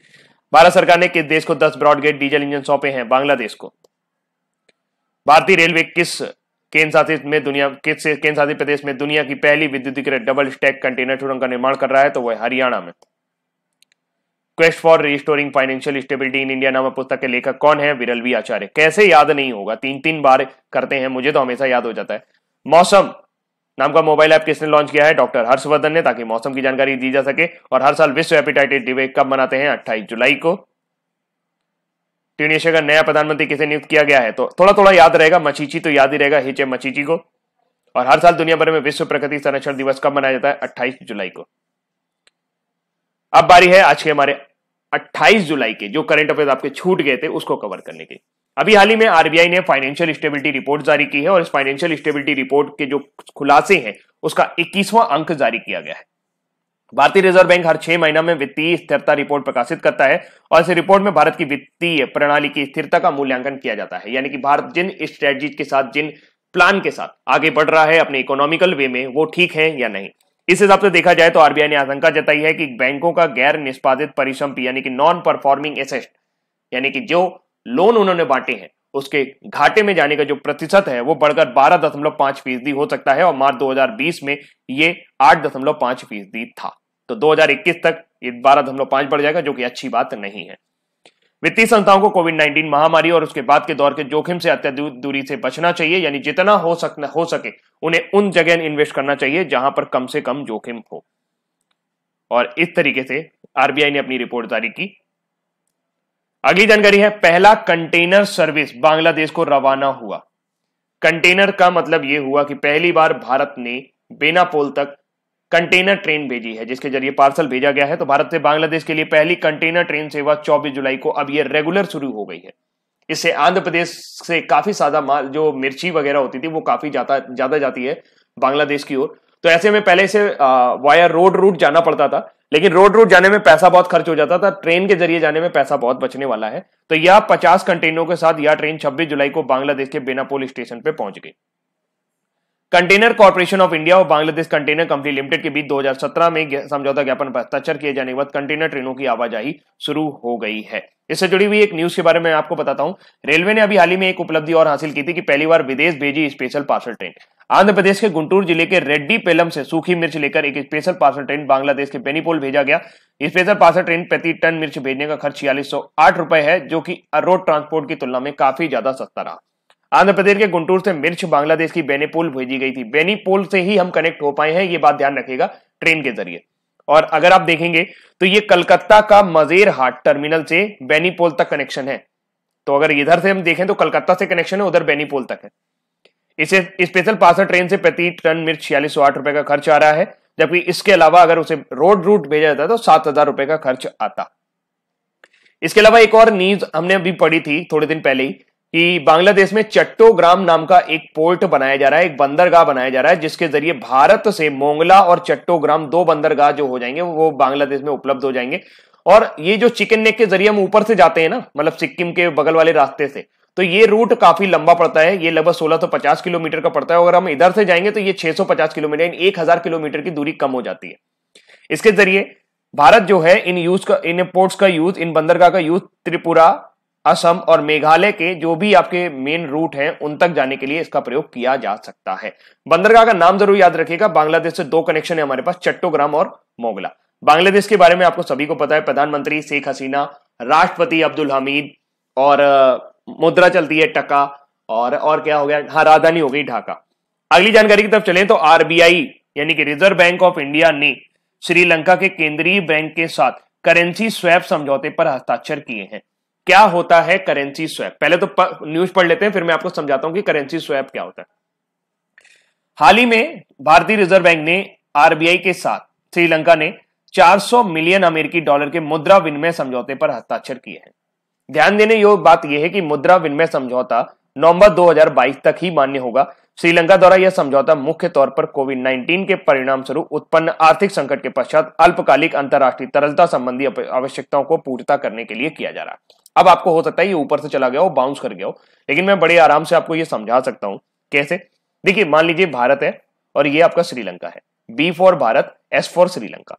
भारत सरकार ने किस देश को दस ब्रॉडगेट डीजल इंजन सौंपे हैं बांग्लादेश को भारतीय रेलवे किस केंद्र शासित में दुनिया किस केंद्र शासित प्रदेश में दुनिया की पहली विद्युतीकृत डबल स्टैक कंटेनर सुरंग का निर्माण कर रहा है तो वह हरियाणा में quest for restoring financial stability in India नामक पुस्तक के लेखक कौन है विरल वी आचार्य कैसे याद नहीं होगा तीन तीन बार करते हैं मुझे तो हमेशा याद हो जाता है मौसम नाम का मोबाइल ऐप किसने लॉन्च किया है डॉक्टर हर्षवर्धन ने ताकि मौसम की जानकारी दी जा सके और हर साल विश्व हेपेटाइटिस डे कब मनाते हैं अट्ठाईस जुलाई को ट्यूनिशिया का नया प्रधानमंत्री किसे नियुक्त किया गया है तो थोड़ा थोड़ा याद रहेगा मचीची तो याद ही रहेगा हिचे मचीची को और हर साल दुनिया भर में विश्व प्रकृति संरक्षण दिवस कब मनाया जाता है अट्ठाईस जुलाई को अब बारी है आज के हमारे 28 जुलाई के जो करंट अफेयर आपके छूट गए थे उसको कवर करने के अभी हाल ही में आरबीआई ने फाइनेंशियल स्टेबिलिटी रिपोर्ट जारी की है और इस फाइनेंशियल स्टेबिलिटी रिपोर्ट के जो खुलासे हैं उसका इक्कीसवां अंक जारी किया गया है भारतीय रिजर्व बैंक हर छह महीना में वित्तीय स्थिरता रिपोर्ट प्रकाशित करता है और इस रिपोर्ट में भारत की वित्तीय प्रणाली की स्थिरता का मूल्यांकन किया जाता है यानी कि भारत जिन स्ट्रेटजी के साथ जिन प्लान के साथ आगे बढ़ रहा है अपने इकोनॉमिकल वे में वो ठीक है या नहीं इस हिसाब से देखा जाए तो आरबीआई ने आशंका जताई है कि बैंकों का गैर निष्पादित परिसंपत्ति यानी कि नॉन परफॉर्मिंग एसेट यानी कि जो लोन उन्होंने बांटे हैं उसके घाटे में जाने का जो प्रतिशत है वो बढ़कर बारह दशमलव पांच फीसदी हो सकता है और मार्च 2020 में ये आठ दशमलव पांच फीसदी था तो 2021 तक ये बारह दशमलव पांच बढ़ जाएगा जो कि अच्छी बात नहीं है वित्तीय संस्थाओं को कोविड 19 महामारी और उसके बाद के दौर के जोखिम से अत्यधिक दूरी से बचना चाहिए यानी जितना हो सकना हो सके उन्हें उन जगह इन्वेस्ट करना चाहिए जहां पर कम से कम जोखिम हो और इस तरीके से आरबीआई ने अपनी रिपोर्ट जारी की अगली जानकारी है पहला कंटेनर सर्विस बांग्लादेश को रवाना हुआ कंटेनर का मतलब यह हुआ कि पहली बार भारत ने बेनापोल तक कंटेनर ट्रेन भेजी है जिसके जरिए पार्सल भेजा गया है तो भारत से बांग्लादेश के लिए पहली कंटेनर ट्रेन सेवा 24 जुलाई को अब यह रेगुलर शुरू हो गई है इससे आंध्र प्रदेश से काफी सादा माल जो मिर्ची वगैरह होती थी वो काफी ज्यादा ज्यादा जाती है बांग्लादेश की ओर तो ऐसे में पहले से वायर रोड रूट जाना पड़ता था लेकिन रोड रूट जाने में पैसा बहुत खर्च हो जाता था ट्रेन के जरिए जाने में पैसा बहुत बचने वाला है तो यह 50 कंटेनरों के साथ यह ट्रेन 26 जुलाई को बांग्लादेश के बेनापोल स्टेशन पर पहुंच गई कंटेनर कॉरपोरेशन ऑफ इंडिया और बांग्लादेश कंटेनर कंपनी लिमिटेड के बीच 2017 में समझौता ज्ञापन पर हस्ताक्षर किए जाने के बाद कंटेनर ट्रेनों की आवाजाही शुरू हो गई है इससे जुड़ी हुई एक न्यूज के बारे में आपको बताता हूं रेलवे ने अभी हाल ही में एक उपलब्धि और हासिल की थी कि पहली बार विदेश भेजी special parcel train Andhra Pradesh के गुंटूर जिले के रेड्डी पेलम से सूखी मिर्च लेकर एक स्पेशल पार्सल ट्रेन बांग्लादेश के बेनीपोल भेजा गया स्पेशल पार्सल ट्रेन प्रति टन मिर्च भेजने का खर्च छियालीस रुपए है जो की रोड ट्रांसपोर्ट की तुलना में काफी ज्यादा सस्ता रहा आंध्र प्रदेश के गुंटूर से मिर्च बांग्लादेश की बेनीपोल भेजी गई थी बेनीपोल से ही हम कनेक्ट हो पाए हैं ये बात ध्यान रखेगा ट्रेन के जरिए और अगर आप देखेंगे तो ये कलकत्ता का मजेर हाट टर्मिनल से बेनीपोल तक कनेक्शन है तो अगर इधर से हम देखें तो कलकत्ता से कनेक्शन है उधर बेनीपोल तक है इसे स्पेशल पासर ट्रेन से प्रति टन मिर्च छियालीस सौ आठ रुपए का खर्च आ रहा है जबकि इसके अलावा अगर उसे रोड रूट भेजा जाता तो सात हजार रुपए का खर्च आता इसके अलावा एक और न्यूज हमने अभी पढ़ी थी थोड़े दिन पहले ही कि बांग्लादेश में चट्टोग्राम नाम का एक पोर्ट बनाया जा रहा है एक बंदरगाह बनाया जा रहा है जिसके जरिए भारत से मोंगला और चट्टोग्राम दो बंदरगाह जो हो जाएंगे वो बांग्लादेश में उपलब्ध हो जाएंगे और ये जो चिकन नेक के जरिए हम ऊपर से जाते हैं ना मतलब सिक्किम के बगल वाले रास्ते से तो ये रूट काफी लंबा पड़ता है ये लगभग 1650 किलोमीटर का पड़ता है अगर हम इधर से जाएंगे तो ये 650 किलोमीटर यानी 1000 किलोमीटर की दूरी कम हो जाती है इसके जरिए भारत जो है इन यूज का इन पोर्ट्स का यूज इन बंदरगाह का यूज त्रिपुरा असम और मेघालय के जो भी आपके मेन रूट हैं उन तक जाने के लिए इसका प्रयोग किया जा सकता है बंदरगाह का नाम जरूर याद रखिएगा बांग्लादेश से दो कनेक्शन है हमारे पास चट्टोग्राम और मोगला बांग्लादेश के बारे में आपको सभी को पता है प्रधानमंत्री शेख हसीना राष्ट्रपति अब्दुल हमीद और मुद्रा चलती है टका और और क्या हो गया हाँ राजधानी हो गई ढाका अगली जानकारी की तरफ चले तो आरबीआई यानी कि रिजर्व बैंक ऑफ इंडिया ने श्रीलंका के केंद्रीय बैंक के साथ करेंसी स्वैप समझौते पर हस्ताक्षर किए हैं क्या होता है करेंसी स्वैप पहले तो न्यूज पढ़ लेते हैं फिर मैं आपको समझाता हूं कि करेंसी स्वैप क्या होता है हाल ही में भारतीय रिजर्व बैंक ने आरबीआई के साथ श्रीलंका ने 400 मिलियन अमेरिकी डॉलर के मुद्रा विनिमय समझौते पर हस्ताक्षर किए हैं ध्यान देने योग बात यह है कि मुद्रा विनिमय समझौता नवंबर 2022 तक ही मान्य होगा श्रीलंका द्वारा यह समझौता मुख्य तौर पर कोविड 19 के परिणाम स्वरूप उत्पन्न आर्थिक संकट के पश्चात अल्पकालिक अंतर्राष्ट्रीय तरलता संबंधी आवश्यकताओं को पूर्ता करने के लिए किया जा रहा है अब आपको हो सकता है ये ऊपर से चला गया हो बाउंस कर गया हो लेकिन मैं बड़े आराम से आपको ये समझा सकता हूं कैसे देखिए मान लीजिए भारत है और ये आपका श्रीलंका है B for Bharat S for Sri Lanka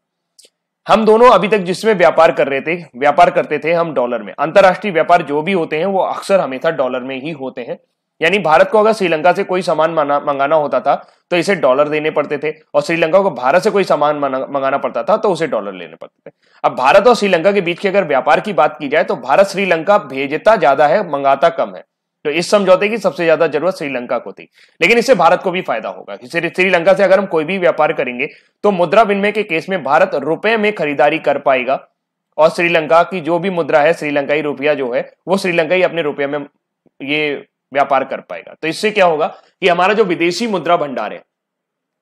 हम दोनों अभी तक जिसमें व्यापार कर रहे थे व्यापार करते थे हम डॉलर में अंतरराष्ट्रीय व्यापार जो भी होते हैं वो अक्सर हमेशा डॉलर में ही होते हैं यानी भारत को अगर श्रीलंका से कोई सामान मंगाना होता था तो इसे डॉलर देने पड़ते थे और श्रीलंका को भारत से कोई सामान मंगाना पड़ता था तो उसे डॉलर लेने पड़ते थे अब भारत और श्रीलंका के बीच की अगर व्यापार की बात की जाए तो भारत श्रीलंका भेजता ज्यादा है मंगाता कम है तो इस समझौते की सबसे ज्यादा जरूरत श्रीलंका को थी लेकिन इससे भारत को भी फायदा होगा श्रीलंका से अगर हम कोई भी व्यापार करेंगे तो मुद्रा विनिमय के केस में भारत रुपये में खरीदारी कर पाएगा और श्रीलंका की जो भी मुद्रा है श्रीलंकाई रुपया जो है वो श्रीलंका ही अपने रुपये में ये व्यापार कर पाएगा तो इससे क्या होगा कि हमारा जो विदेशी मुद्रा भंडार है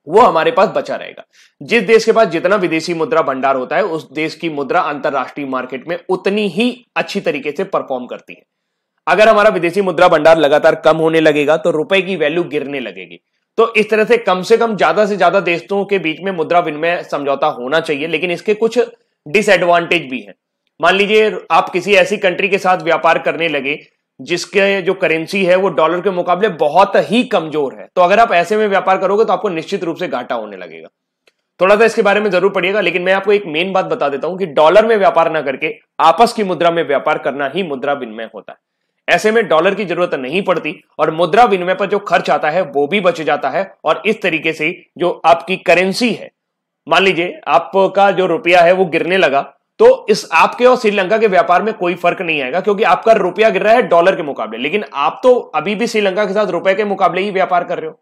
वो हमारे पास बचा रहेगा जिस देश के पास जितना विदेशी मुद्रा भंडार होता है उस देश की मुद्रा अंतरराष्ट्रीय मार्केट में उतनी ही अच्छी तरीके से परफॉर्म करती है अगर हमारा विदेशी मुद्रा भंडार लगातार कम होने लगेगा तो रुपए की वैल्यू गिरने लगेगी तो इस तरह से कम से कम ज्यादा से ज्यादा देशों के बीच में मुद्रा विनिमय समझौता होना चाहिए लेकिन इसके कुछ डिसएडवांटेज भी हैं मान लीजिए आप किसी ऐसी कंट्री के साथ व्यापार करने लगे जिसके जो करेंसी है वो डॉलर के मुकाबले बहुत ही कमजोर है तो अगर आप ऐसे में व्यापार करोगे तो आपको निश्चित रूप से घाटा होने लगेगा थोड़ा सा इसके बारे में जरूर पढ़िएगा लेकिन मैं आपको एक मेन बात बता देता हूं कि डॉलर में व्यापार ना करके आपस की मुद्रा में व्यापार करना ही मुद्रा विनिमय होता है ऐसे में डॉलर की जरूरत नहीं पड़ती और मुद्रा विनिमय पर जो खर्च आता है वो भी बच जाता है और इस तरीके से जो आपकी करेंसी है मान लीजिए आपका जो रुपया है वो गिरने लगा तो इस आपके और श्रीलंका के व्यापार में कोई फर्क नहीं आएगा क्योंकि आपका रुपया गिर रहा है डॉलर के मुकाबले लेकिन आप तो अभी भी श्रीलंका के साथ रुपए के मुकाबले ही व्यापार कर रहे हो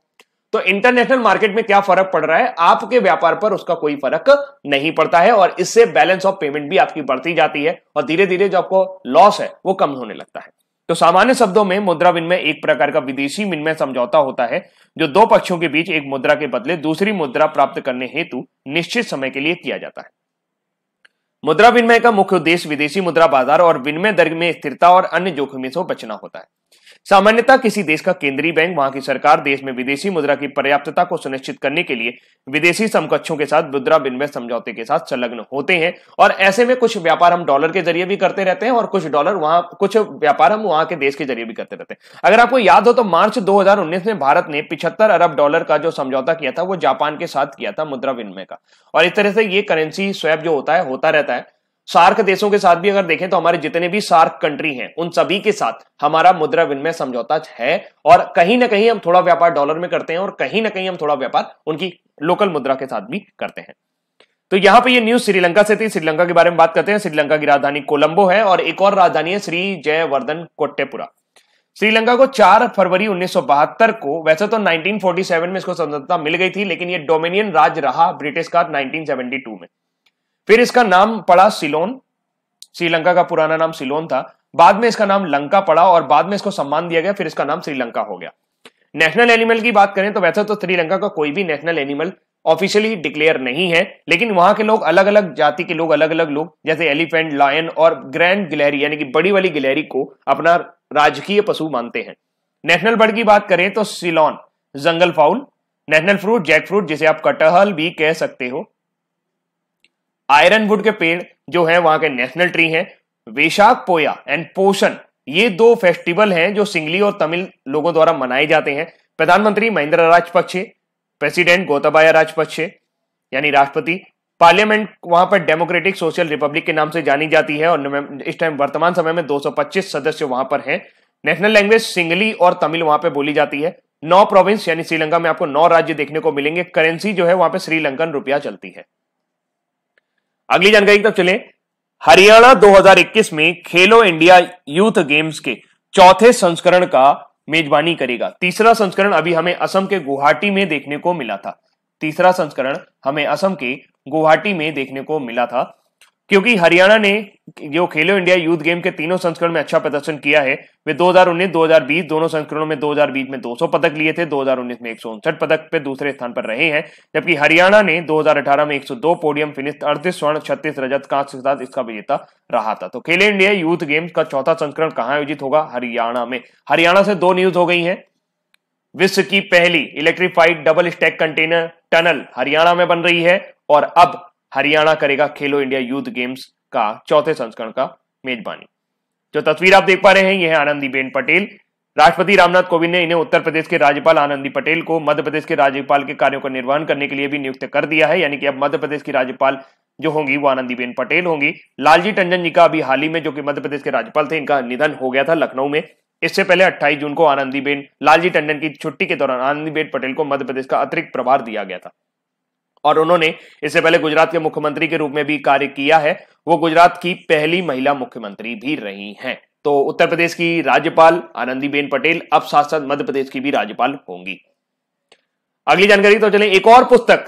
तो इंटरनेशनल मार्केट में क्या फर्क पड़ रहा है आपके व्यापार पर उसका कोई फर्क नहीं पड़ता है और इससे बैलेंस ऑफ पेमेंट भी आपकी बढ़ती जाती है और धीरे धीरे जो आपको लॉस है वो कम होने लगता है तो सामान्य शब्दों में मुद्रा विनिमय एक प्रकार का विदेशी विनिमय समझौता होता है जो दो पक्षों के बीच एक मुद्रा के बदले दूसरी मुद्रा प्राप्त करने हेतु निश्चित समय के लिए किया जाता है मुद्रा विनिमय का मुख्य उद्देश्य विदेशी मुद्रा बाजार और विनिमय दर में स्थिरता और अन्य जोखिमों से बचना होता है सामान्यतः किसी देश का केंद्रीय बैंक वहां की सरकार देश में विदेशी मुद्रा की पर्याप्तता को सुनिश्चित करने के लिए विदेशी समकक्षों के साथ मुद्रा विनिमय समझौते के साथ संलग्न होते हैं और ऐसे में कुछ व्यापार हम डॉलर के जरिए भी करते रहते हैं और कुछ डॉलर वहां कुछ व्यापार हम वहां के देश के जरिए भी करते रहते हैं अगर आपको याद हो तो मार्च दो में भारत ने पिछहत्तर अरब डॉलर का जो समझौता किया था वो जापान के साथ किया था मुद्रा विनिमय का और इस तरह से ये करेंसी स्वैप जो होता है होता रहता है सार्क देशों के साथ भी अगर देखें तो हमारे जितने भी सार्क कंट्री हैं उन सभी के साथ हमारा मुद्रा विनिमय समझौता है और कहीं ना कहीं हम थोड़ा व्यापार डॉलर में करते हैं और कहीं ना कहीं हम थोड़ा व्यापार उनकी लोकल मुद्रा के साथ भी करते हैं तो यहां पे ये न्यूज श्रीलंका से थी श्रीलंका के बारे में बात करते हैं श्रीलंका की राजधानी कोलंबो है और एक और राजधानी है श्री जयवर्धन कोट्टेपुरा श्रीलंका को 4 फरवरी 1972 को वैसे तो 1947 में इसको स्वतंत्रता मिल गई थी लेकिन ये डोमिनियन राज रहा ब्रिटिश का 1972 में फिर इसका नाम पड़ा सिलोन श्रीलंका का पुराना नाम सिलोन था बाद में इसका नाम लंका पड़ा और बाद में इसको सम्मान दिया गया फिर इसका नाम श्रीलंका हो गया नेशनल एनिमल की बात करें तो वैसे तो श्रीलंका का कोई भी नेशनल एनिमल ऑफिशियली डिक्लेयर नहीं है लेकिन वहां के लोग अलग अलग जाति के लोग अलग अलग लोग जैसे एलिफेंट लायन और ग्रैंड गिलहरी यानी कि बड़ी वाली गिलहरी को अपना राजकीय पशु मानते हैं नेशनल बर्ड की बात करें तो Ceylon jungle fowl national fruit jackfruit जिसे आप कटहल भी कह सकते हो आयरन वुड के पेड़ जो है वहां के नेशनल ट्री हैं वैशाख पोया एंड पोषण ये दो फेस्टिवल हैं जो सिंगली और तमिल लोगों द्वारा मनाए जाते हैं प्रधानमंत्री महिंद्र राजपक्षे प्रेसिडेंट गोताबाया राजपक्षे यानी राष्ट्रपति पार्लियामेंट वहां पर डेमोक्रेटिक सोशल रिपब्लिक के नाम से जानी जाती है और इस टाइम वर्तमान समय में 225 सदस्य वहां पर हैं नेशनल लैंग्वेज सिंगली और तमिल वहां पर बोली जाती है नौ प्रोविंस यानी श्रीलंका में आपको नौ राज्य देखने को मिलेंगे करेंसी जो है वहां पर श्रीलंकन रुपया चलती है अगली जानकारी की तरफ चले हरियाणा 2021 में खेलो इंडिया यूथ गेम्स के चौथे संस्करण का मेजबानी करेगा तीसरा संस्करण अभी हमें असम के गुवाहाटी में देखने को मिला था तीसरा संस्करण हमें असम के गुवाहाटी में देखने को मिला था क्योंकि हरियाणा ने जो खेलो इंडिया यूथ गेम के तीनों संस्करण में अच्छा प्रदर्शन किया है वे 2019, 2020 दोनों संस्करणों में 2020 में 200 पदक लिए थे 2019 में एक पदक पे दूसरे स्थान पर रहे हैं जबकि हरियाणा ने 2018 में 102 पोडियम फिनिश अड़तीस स्वर्ण छत्तीस रजत कांच के साथ इसका विजेता रहा था तो खेलो इंडिया यूथ गेम्स का चौथा संस्करण कहां आयोजित होगा हरियाणा में हरियाणा से दो न्यूज हो गई है विश्व की पहली electrified double stack container tunnel Haryana में बन रही है और अब हरियाणा करेगा खेलो इंडिया यूथ गेम्स का चौथे संस्करण का मेजबानी जो तस्वीर आप देख पा रहे हैं यह है आनंदीबेन पटेल राष्ट्रपति रामनाथ कोविंद ने इन्हें उत्तर प्रदेश के राज्यपाल आनंदी पटेल को मध्य प्रदेश के राज्यपाल के कार्यों का निर्वहन करने के लिए भी नियुक्त कर दिया है यानी कि अब मध्य प्रदेश की राज्यपाल जो होंगी वो आनंदीबेन पटेल होंगी लालजी टंडन जी का अभी हाल ही में जो कि मध्य प्रदेश के राज्यपाल थे इनका निधन हो गया था लखनऊ में इससे पहले 28 जून को आनंदीबेन लालजी टंडन की छुट्टी के दौरान आनंदीबेन पटेल को मध्य प्रदेश का अतिरिक्त प्रभार दिया गया था और उन्होंने इससे पहले गुजरात के मुख्यमंत्री के रूप में भी कार्य किया है वो गुजरात की पहली महिला मुख्यमंत्री भी रही हैं तो उत्तर प्रदेश की राज्यपाल आनंदीबेन पटेल अब साथ साथ मध्य प्रदेश की भी राज्यपाल होंगी अगली जानकारी तो चले एक और पुस्तक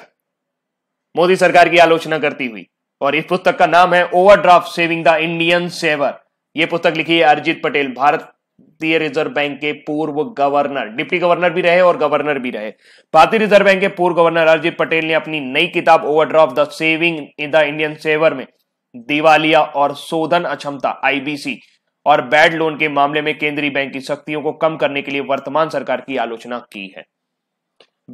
मोदी सरकार की आलोचना करती हुई और इस पुस्तक का नाम है overdraft saving the Indian saver यह पुस्तक लिखी है अरिजीत पटेल भारत भारतीय रिजर्व बैंक के पूर्व गवर्नर डिप्टी गवर्नर भी रहे और गवर्नर भी रहे भारतीय रिजर्व बैंक के पूर्व गवर्नर अरजीत पटेल ने अपनी नई किताब overdraft the saving in the Indian saver में दिवालिया और शोधन अक्षमता आईबीसी और बैड लोन के मामले में केंद्रीय बैंक की शक्तियों को कम करने के लिए वर्तमान सरकार की आलोचना की है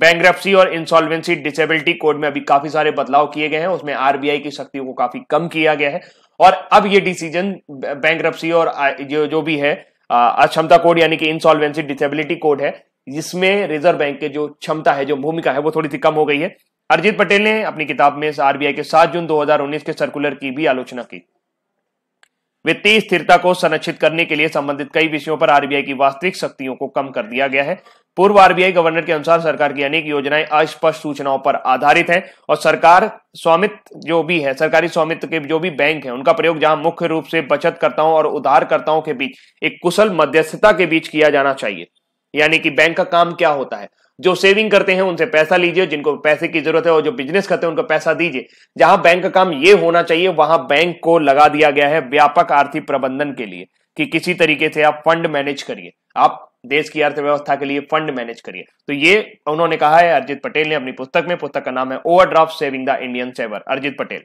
बैंक और इंसॉल्वेंसी डिसेबिलिटी कोड में अभी काफी सारे बदलाव किए गए हैं उसमें आरबीआई की शक्तियों को काफी कम किया गया है और अब ये डिसीजन बैंक और जो जो भी है अक्षमता कोड यानी कि इंसॉल्वेंसी डिसेबिलिटी कोड है जिसमें रिजर्व बैंक के जो क्षमता है जो भूमिका है वो थोड़ी सी कम हो गई है अरजीत पटेल ने अपनी किताब में आरबीआई के सात जून 2019 के सर्कुलर की भी आलोचना की वित्तीय स्थिरता को संरक्षित करने के लिए संबंधित कई विषयों पर आरबीआई की वास्तविक शक्तियों को कम कर दिया गया है पूर्व आरबीआई गवर्नर के अनुसार सरकार की अनेक योजनाएं अस्पष्ट सूचनाओं पर आधारित हैं और सरकार स्वामित्व जो भी है सरकारी स्वामित्व के जो भी बैंक है उनका प्रयोग जहां मुख्य रूप से बचतकर्ताओं और उधारकर्ताओं के बीच एक कुशल मध्यस्थता के बीच किया जाना चाहिए यानी कि बैंक का काम क्या होता है जो सेविंग करते हैं उनसे पैसा लीजिए जिनको पैसे की जरूरत है और जो बिजनेस करते हैं उनको पैसा दीजिए जहां बैंक का काम ये होना चाहिए वहां बैंक को लगा दिया गया है व्यापक आर्थिक प्रबंधन के लिए कि किसी तरीके से आप फंड मैनेज करिए आप देश की अर्थव्यवस्था के लिए फंड मैनेज करिए तो ये उन्होंने कहा है अर्जित पटेल ने अपनी पुस्तक में पुस्तक का नाम है overdraft saving the Indian saver Urjit Patel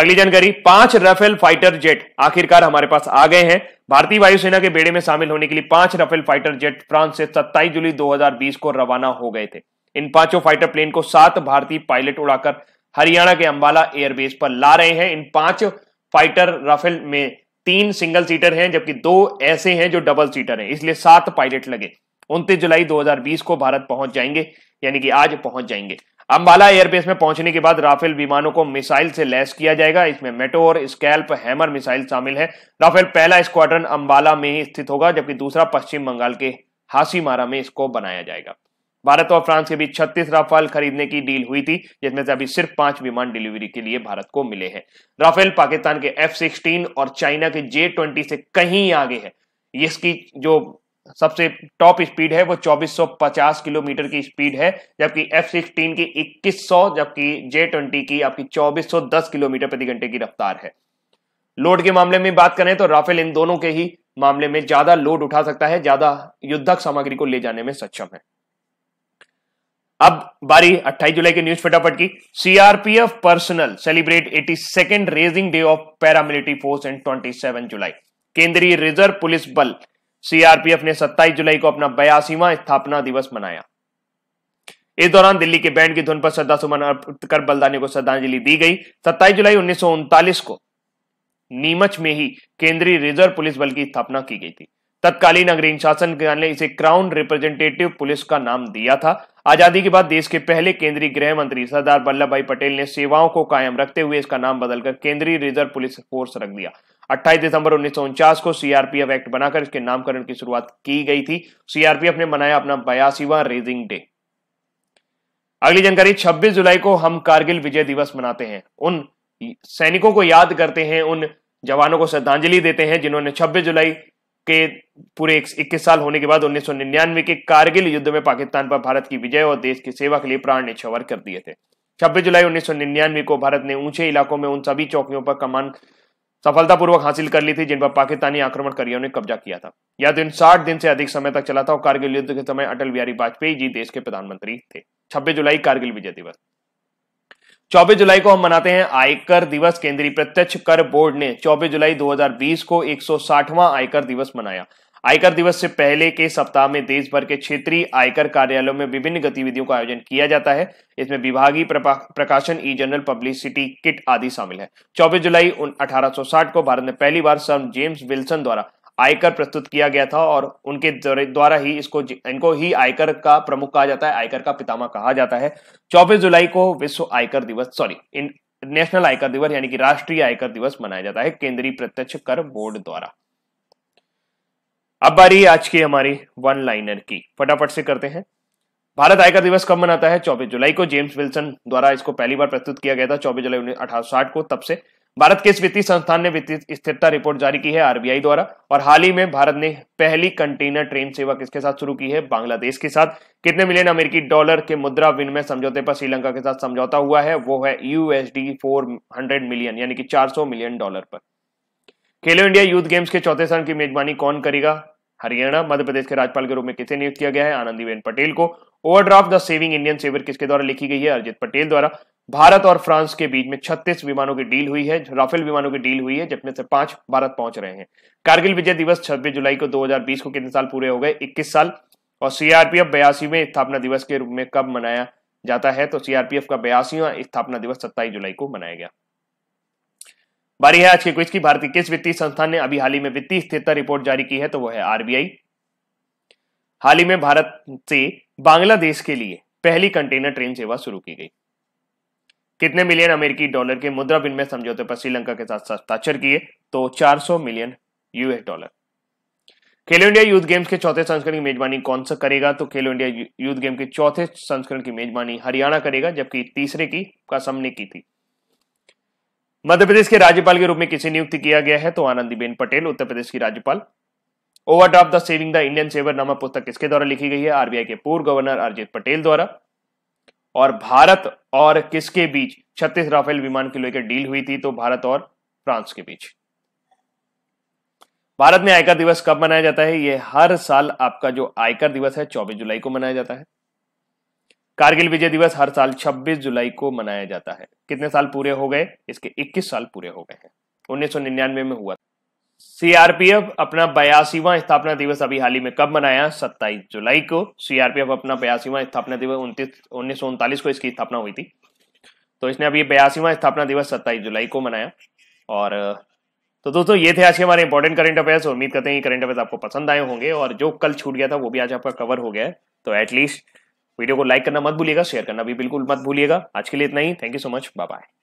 अगली जानकारी पांच राफेल फाइटर जेट आखिरकार हमारे पास आ गए हैं भारतीय वायुसेना के बेड़े में शामिल होने के लिए पांच राफेल फाइटर जेट फ्रांस से 27 जुलाई 2020 को रवाना हो गए थे इन पांचों फाइटर प्लेन को सात भारतीय पायलट उड़ाकर हरियाणा के अंबाला एयरबेस पर ला रहे हैं इन पांच फाइटर राफेल में तीन सिंगल सीटर हैं जबकि दो ऐसे हैं जो डबल सीटर हैं इसलिए सात पायलट लगे उनतीस जुलाई 2020 को भारत पहुंच जाएंगे यानी कि आज पहुंच जाएंगे अंबाला एयरबेस में पहुंचने के बाद राफेल विमानों को मिसाइल से लैस किया जाएगा इसमें मेटो और स्कैल्प हैमर मिसाइल शामिल है राफेल पहला स्क्वाड्रन अंबाला में ही स्थित होगा जबकि दूसरा पश्चिम बंगाल के हासीमारा में इसको बनाया जाएगा भारत और फ्रांस के बीच छत्तीस राफेल खरीदने की डील हुई थी जिसमें से अभी सिर्फ पांच विमान डिलीवरी के लिए भारत को मिले हैं राफेल पाकिस्तान के एफ सिक्सटीन और चाइना के जे ट्वेंटी से कहीं आगे है इसकी जो सबसे टॉप स्पीड है वो 2450 किलोमीटर की स्पीड है जबकि एफ सिक्सटीन की 2100 जबकि जे ट्वेंटी की आपकी 2410 किलोमीटर प्रति घंटे की रफ्तार है लोड के मामले में बात करें तो राफेल इन दोनों के ही मामले में ज्यादा लोड उठा सकता है ज्यादा युद्धक सामग्री को ले जाने में सक्षम है अब बारी 28 जुलाई के न्यूज फटाफट की CRPF personnel celebrate eighty second raising day of paramilitary force and 27 जुलाई केंद्रीय रिजर्व पुलिस बल सीआरपीएफ ने 27 जुलाई को अपना बयासीवा स्थापना दिवस मनाया इस दौरान दिल्ली के बैंड की धुन पर श्रद्धा सुमन अर्पित कर बलिदानियों को श्रद्धांजलि दी गई सत्ताईस जुलाई उन्नीस को नीमच में ही केंद्रीय रिजर्व पुलिस बल की स्थापना की गई थी तत्कालीन अंग्रेज शासन ने इसे क्राउन रिप्रेजेंटेटिव पुलिस का नाम दिया था आजादी के बाद देश के पहले केंद्रीय गृह मंत्री सरदार वल्लभ भाई पटेल ने सेवाओं को कायम रखते हुए इसका नाम बदलकर केंद्रीय रिजर्व पुलिस फोर्स रख दिया 28 दिसंबर उन्नीस को सीआरपीएफ एक्ट बनाकर इसके नामकरण की शुरुआत की गई थी सीआरपीएफ ने मनाया अपना बयासीवा रेजिंग डे अगली जानकारी 26 जुलाई को हम कारगिल विजय दिवस मनाते हैं उन सैनिकों को याद करते हैं उन जवानों को श्रद्धांजलि देते हैं जिन्होंने 26 जुलाई के पूरे इक्कीस साल होने के बाद 1999 के कारगिल युद्ध में पाकिस्तान पर भारत की विजय और देश की सेवा के लिए प्राण निछावर कर दिए थे 26 जुलाई 1999 को भारत ने ऊंचे इलाकों में उन सभी चौकियों पर कमान सफलतापूर्वक हासिल कर ली थी जिन पर पाकिस्तानी आक्रमणकारियों ने कब्जा किया था यह दिन 60 दिन से अधिक समय तक चला था और कारगिल युद्ध के समय अटल बिहारी वाजपेयी जी देश के प्रधानमंत्री थे छब्बीस जुलाई कारगिल विजय दिवस 24 जुलाई को हम मनाते हैं आयकर दिवस केंद्रीय प्रत्यक्ष कर बोर्ड ने 24 जुलाई 2020 को 160वां आयकर दिवस मनाया आयकर दिवस से पहले के सप्ताह में देश भर के क्षेत्रीय आयकर कार्यालयों में विभिन्न गतिविधियों का आयोजन किया जाता है इसमें विभागीय प्रकाशन ई जनरल पब्लिसिटी किट आदि शामिल है 24 जुलाई 1860 को भारत में पहली बार सर जेम्स विल्सन द्वारा आयकर प्रस्तुत किया गया था और उनके द्वारा ही इसको इनको ही आयकर का प्रमुख कहा जाता है आयकर का पितामा कहा जाता है 24 जुलाई को विश्व आयकर दिवस सॉरी नेशनल आयकर दिवस यानी कि राष्ट्रीय आयकर दिवस मनाया जाता है केंद्रीय प्रत्यक्ष कर बोर्ड द्वारा अब बारी आज की हमारी वन लाइनर की फटाफट से करते हैं भारत आयकर दिवस कब मनाता है 24 जुलाई को जेम्स विल्सन द्वारा इसको पहली बार प्रस्तुत किया गया था 24 जुलाई उन्नीस को तब से भारत के इस वित्तीय संस्थान ने वित्तीय स्थिरता रिपोर्ट जारी की है आरबीआई द्वारा और हाल ही में भारत ने पहली कंटेनर ट्रेन सेवा किसके साथ शुरू की है बांग्लादेश के साथ कितने मिलियन अमेरिकी डॉलर के मुद्रा विनिमय समझौते पर श्रीलंका के साथ समझौता हुआ है वो है यूएसडी हंड्रेड मिलियन यानी कि चार मिलियन डॉलर पर खेलो इंडिया यूथ गेम्स के चौथे स्थान की मेजबानी कौन करेगा हरियाणा मध्य प्रदेश के राज्यपाल के रूप में किसे नियुक्त किया गया है आनंदीबेन पटेल को overdraft the saving Indian saver किसके द्वारा लिखी गई है अरजित पटेल द्वारा भारत और फ्रांस के बीच में 36 विमानों की डील हुई है राफेल विमानों की डील हुई है जिसमें से पांच भारत पहुंच रहे हैं कारगिल विजय दिवस 26 जुलाई को 2020 को कितने साल पूरे हो गए 21 साल और सीआरपीएफ बयासीवें स्थापना दिवस के रूप में कब मनाया जाता है तो सीआरपीएफ का बयासीवा स्थापना दिवस सत्ताईस जुलाई को मनाया गया बारी है आज के क्विज की भारतीय किस वित्तीय संस्थान ने अभी हाल ही में वित्तीय स्थिरता रिपोर्ट जारी की है तो वह है आरबीआई हाल ही में भारत से बांग्लादेश के लिए पहली कंटेनर ट्रेन सेवा शुरू की गई कितने मिलियन अमेरिकी डॉलर के मुद्रा विनिमय समझौते पर श्रीलंका के साथ हस्ताक्षर किए तो 400 million US dollar Khelo India youth games के चौथे संस्करण की मेजबानी कौन सा करेगा तो खेलो इंडिया यूथ गेम के चौथे संस्करण की मेजबानी हरियाणा करेगा जबकि तीसरे की कसम ने की थी मध्य प्रदेश के राज्यपाल के रूप में किसे नियुक्त किया गया है तो आनंदीबेन पटेल उत्तर प्रदेश की राज्यपाल overdraft the saving the Indian saver नामक पुस्तक किसके द्वारा लिखी गई है आरबीआई के पूर्व गवर्नर अरजित पटेल द्वारा और भारत और किसके बीच छत्तीस राफेल विमान के लेकर डील हुई थी तो भारत और फ्रांस के बीच भारत में आयकर दिवस कब मनाया जाता है यह हर साल आपका जो आयकर दिवस है 24 जुलाई को मनाया जाता है कारगिल विजय दिवस हर साल 26 जुलाई को मनाया जाता है कितने साल पूरे हो गए इसके 21 साल पूरे हो गए हैं 1999 में हुआ सीआरपीएफ अपना बयासीवा स्थापना दिवस अभी हाल ही में कब मनाया 27 जुलाई को सीआरपीएफ अपना बयासीवा स्थापना दिवस उन्तीस उन्नीस को इसकी स्थापना हुई थी तो इसने अभी बयासीवा स्थापना दिवस 27 जुलाई को मनाया और तो दोस्तों ये थे आज के हमारे इंपॉर्टेंट करंट अफेयर्स उम्मीद करते हैं करंट अफेयर्स आपको पसंद आए होंगे और जो कल छूट गया था वो भी आज आपका कवर हो गया है तो एटलीस्ट वीडियो को लाइक करना मत भूलिएगा शेयर करना भी बिल्कुल मत भूलिएगा आज के लिए इतना ही thank you so much bye bye